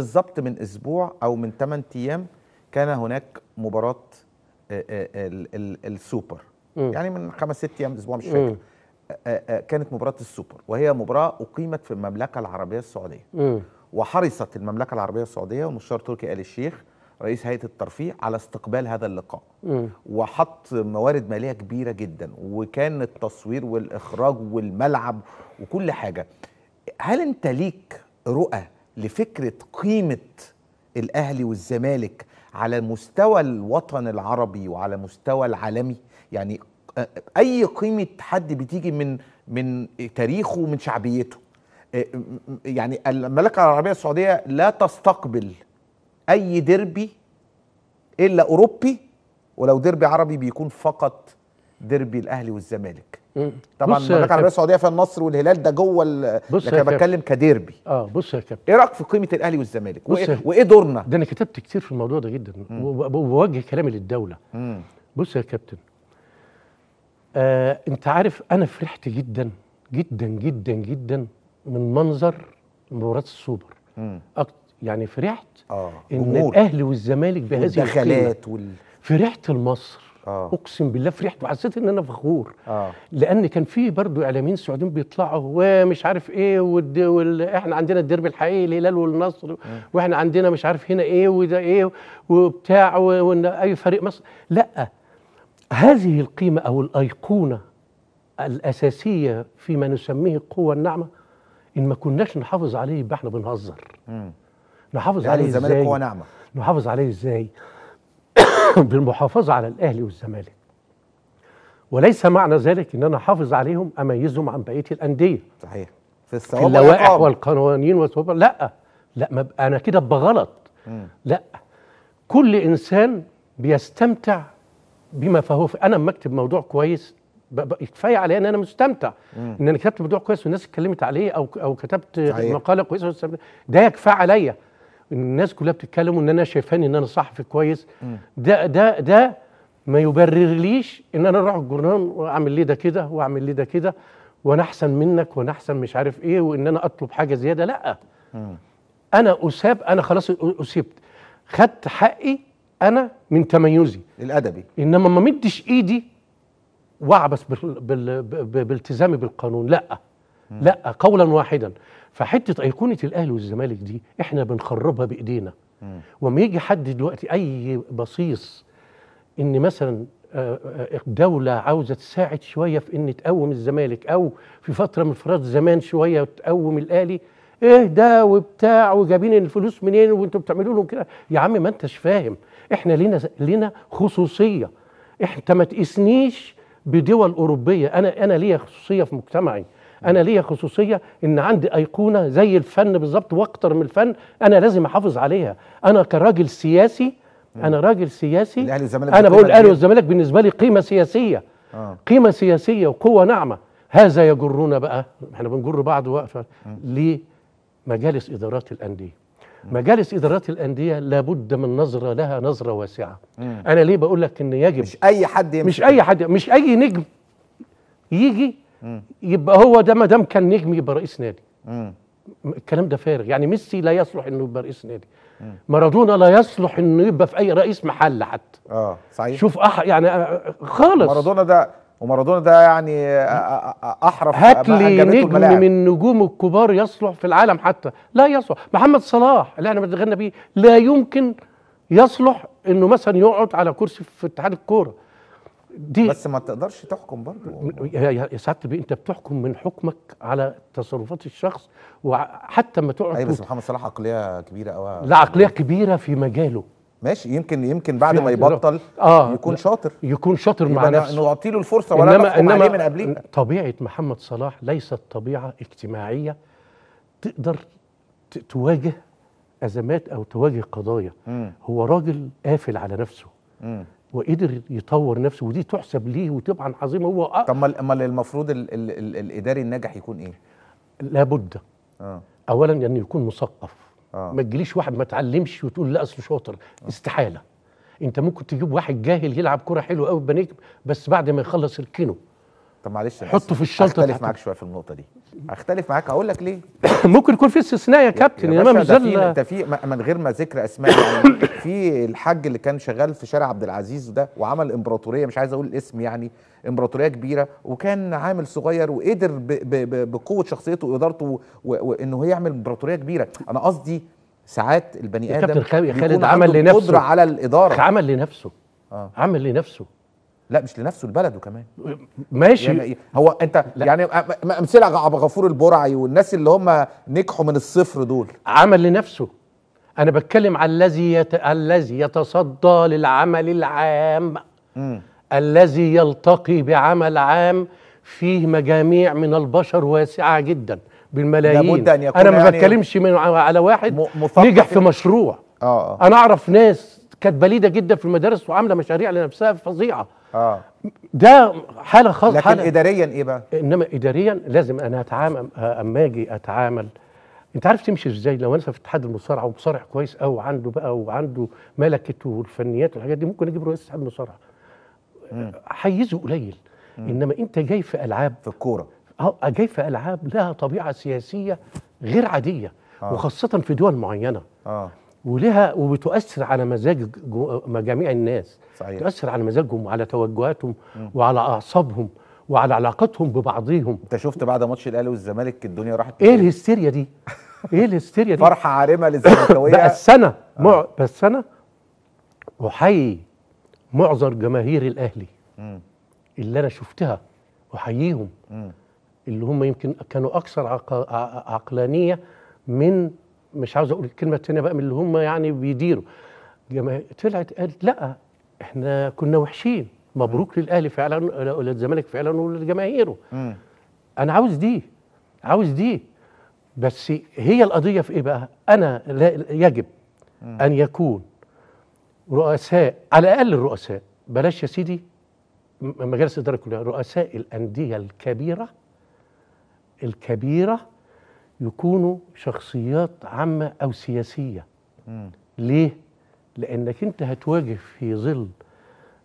بالظبط من اسبوع او من 8 ايام كان هناك مباراه آه، آه، السوبر م. يعني من خمس ست ايام اسبوع مش فاكر آه، كانت مباراه السوبر وهي مباراه اقيمت في المملكه العربيه السعوديه م. وحرصت المملكه العربيه السعوديه ومشار تركي ال الشيخ رئيس هيئه الترفيه على استقبال هذا اللقاء م. وحط موارد ماليه كبيره جدا وكان التصوير والاخراج والملعب وكل حاجه هل انت ليك رؤى لفكره قيمه الاهلي والزمالك على مستوى الوطن العربي وعلى مستوى العالمي يعني اي قيمه حد بتيجي من من تاريخه ومن شعبيته يعني المملكه العربيه السعوديه لا تستقبل اي ديربي الا اوروبي ولو ديربي عربي بيكون فقط ديربي الاهلي والزمالك طبعا المملكه العربيه السعوديه فيها النصر والهلال ده جوه بص لكن انا بتكلم كديربي اه بص يا كابتن ايه رايك في قيمه الاهلي والزمالك وايه, وإيه دورنا ده انا كتبت كتير في الموضوع ده جدا وبوجه كلامي للدوله مم. بص يا كابتن آه انت عارف انا فرحت جدا جدا جدا جدا من منظر مباراه السوبر أكت يعني فرحت آه. ان الاهلي والزمالك بهذه الدخلات وال... فرحت لمصر آه. اقسم بالله فرحت وحسيت ان انا فخور آه. لان كان في برضه اعلاميين سعوديين بيطلعوا ومش عارف ايه والد... وال... احنا عندنا الديربي الحقيقي الهلال والنصر واحنا عندنا مش عارف هنا ايه وده ايه وبتاع و... وان اي فريق مصر لا هذه القيمه او الايقونه الاساسيه فيما نسميه القوه الناعمه ان ما كناش نحافظ عليه يبقى احنا بنهزر م. نحافظ عليه ازاي؟ الزمالك قوه ناعمه نحافظ عليه ازاي؟ بالمحافظة على الأهلي والزمالك وليس معنى ذلك ان انا احافظ عليهم اميزهم عن بقيه الانديه صحيح في الثواب اللوائح والقوانين والثواب لا لا ما انا كده بغلط مم. لا كل انسان بيستمتع بما فهو في انا لما اكتب موضوع كويس كفايه عليا ان انا مستمتع مم. ان انا كتبت موضوع كويس والناس اتكلمت عليه او او كتبت صحيح. مقاله كويسه ده يكفي عليا الناس كلها بتتكلم ان انا شايفاني ان انا صحفي كويس ده ده ده ما يبررليش ان انا اروح الجرنان واعمل ليه ده كده واعمل ليه ده كده وانا احسن منك وانا احسن مش عارف ايه وان انا اطلب حاجه زياده لا مم. انا اساب انا خلاص اسبت خدت حقي انا من تميزي الادبي انما ما مدش ايدي واعبث بالتزامي بالقانون لا مم. لا قولا واحدا فحته ايقونه الاهلي والزمالك دي احنا بنخربها بايدينا وما يجي حد دلوقتي اي بصيص ان مثلا آه، آه، دولة عاوزة تساعد شوية في إن تقوم الزمالك أو في فترة من فترات زمان شوية تقوم الأهلي إيه ده وبتاع وجايبين الفلوس منين وأنتوا بتعملوا لهم كده يا عم ما أنتش فاهم إحنا لينا لينا خصوصية أنت ما تقيسنيش بدول أوروبية أنا أنا ليا خصوصية في مجتمعي انا ليا خصوصيه ان عندي ايقونه زي الفن بالظبط واكتر من الفن انا لازم احافظ عليها انا كراجل سياسي انا راجل سياسي الاهلي والزمالك انا بقول الاهلي والزمالك بالنسبه لي قيمه سياسيه آه. قيمه سياسيه وقوه ناعمه هذا يجرنا بقى احنا بنجر بعض وقفه لمجالس ادارات الانديه مجالس ادارات الانديه لابد من نظره لها نظره واسعه مم. انا ليه بقول لك ان يجب مش اي حد يمشي مش اي حد مش اي نجم يجي يبقى هو ده ما دام كان نجم يبقى رئيس نادي الكلام ده فارغ يعني ميسي لا يصلح انه يبقى رئيس نادي مارادونا لا يصلح انه يبقى في اي رئيس محل حتى اه صحيح شوف أح يعني آه، خالص مارادونا ده ومارادونا ده يعني آه، آه، احرف هات لي نجم الملاعب. من نجوم الكبار يصلح في العالم حتى لا يصلح محمد صلاح اللي احنا بنتغنى بيه لا يمكن يصلح انه مثلا يقعد على كرسي في اتحاد الكوره دي بس ما تقدرش تحكم برضه يا سعاده البيه انت بتحكم من حكمك على تصرفات الشخص وحتى ما تقعد ايوه بس محمد صلاح عقليه كبيره قوي لا عقليه كبيره في مجاله ماشي يمكن يمكن بعد ما يبطل آه يكون شاطر يكون شاطر مع نفسه نعطي له الفرصه ولا إنما, إنما عليه من قبلنا طبيعه محمد صلاح ليست طبيعه اجتماعيه تقدر تواجه ازمات او تواجه قضايا مم. هو راجل قافل على نفسه مم. وقدر يطور نفسه ودي تحسب ليه وطبعا عظيمه هو أ... طب ما المفروض ال ال ال الاداري الناجح يكون ايه؟ لابد آه. اولا انه يعني يكون مثقف آه. ما تجيليش واحد ما اتعلمش وتقول لا اصله شاطر آه. استحاله انت ممكن تجيب واحد جاهل يلعب كره حلوه قوي بنيك بس بعد ما يخلص الكينو طب معلش حطه في الشنطه اختلف معاك شويه في النقطه دي اختلف معاك اقول لك ليه ممكن يكون في استثناء يا كابتن انما مش زل... انت في من غير ما ذكر اسماء يعني في الحاج اللي كان شغال في شارع عبد العزيز ده وعمل امبراطوريه مش عايز اقول الاسم يعني امبراطوريه كبيره وكان عامل صغير وقدر ب... ب... ب... بقوه شخصيته وادارته وانه هو يعمل امبراطوريه كبيره انا قصدي ساعات البني ادم يا كابتن خالد عمل لنفسه قدره على الاداره عمل لنفسه آه. عمل لنفسه لا مش لنفسه لبلده كمان ماشي يعني هو انت لا. يعني امثله غفور البرعي والناس اللي هم نجحوا من الصفر دول عمل لنفسه انا بتكلم على الذي يت... الذي يتصدى للعمل العام م. الذي يلتقي بعمل عام فيه مجاميع من البشر واسعه جدا بالملايين لابد ان يكون انا ما يعني بتكلمش من على واحد نجح في مشروع آه،, آه. انا اعرف ناس كانت بليده جدا في المدارس وعامله مشاريع لنفسها فظيعه اه ده حاله خاصه لكن حالة اداريا ايه بقى انما اداريا لازم انا اتعامل آه، اما اجي اتعامل انت عارف تمشي ازاي لو انا في اتحاد المصارعه ومصارع كويس قوي وعنده بقى وعنده ملكته والفنيات والحاجات دي ممكن اجيب رئيس اتحاد المصارعه حيزه قليل مم. انما انت جاي في العاب في الكوره اه جاي في العاب لها طبيعه سياسيه غير عاديه آه. وخاصه في دول معينه آه. ولها وبتؤثر على مزاج جميع الناس صحيح. تؤثر على مزاجهم وعلى توجهاتهم وعلى اعصابهم وعلى علاقتهم ببعضهم انت شفت بعد ماتش الاهلي والزمالك الدنيا راحت ايه الهستيريا دي ايه الهستيريا دي فرحه عارمه للزملكاويه بس انا آه. مع... بس انا احيي معظم جماهير الاهلي م. اللي انا شفتها احييهم م. اللي هم يمكن كانوا اكثر عق... عقلانيه من مش عاوز اقول الكلمه الثانيه بقى من اللي هم يعني بيديروا طلعت قالت لا احنا كنا وحشين مبروك للاهلي فعلا للزمالك فعلا ولجماهيره انا عاوز دي عاوز دي بس هي القضيه في ايه بقى انا لا يجب ان يكون رؤساء على الاقل الرؤساء بلاش يا سيدي مجالس اداره كلها رؤساء الانديه الكبيره الكبيره يكونوا شخصيات عامة أو سياسية م. ليه؟ لأنك أنت هتواجه في ظل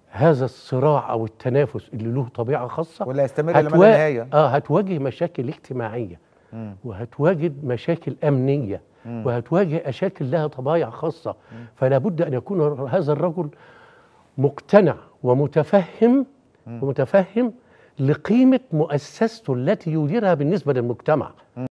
هذا الصراع أو التنافس اللي له طبيعة خاصة ولا يستمر إلى هتوا... النهاية آه هتواجه مشاكل اجتماعية م. وهتواجه مشاكل أمنية م. وهتواجه أشاكل لها طبايع خاصة م. فلا بد أن يكون هذا الرجل مقتنع ومتفهم م. ومتفهم لقيمة مؤسسته التي يديرها بالنسبة للمجتمع م.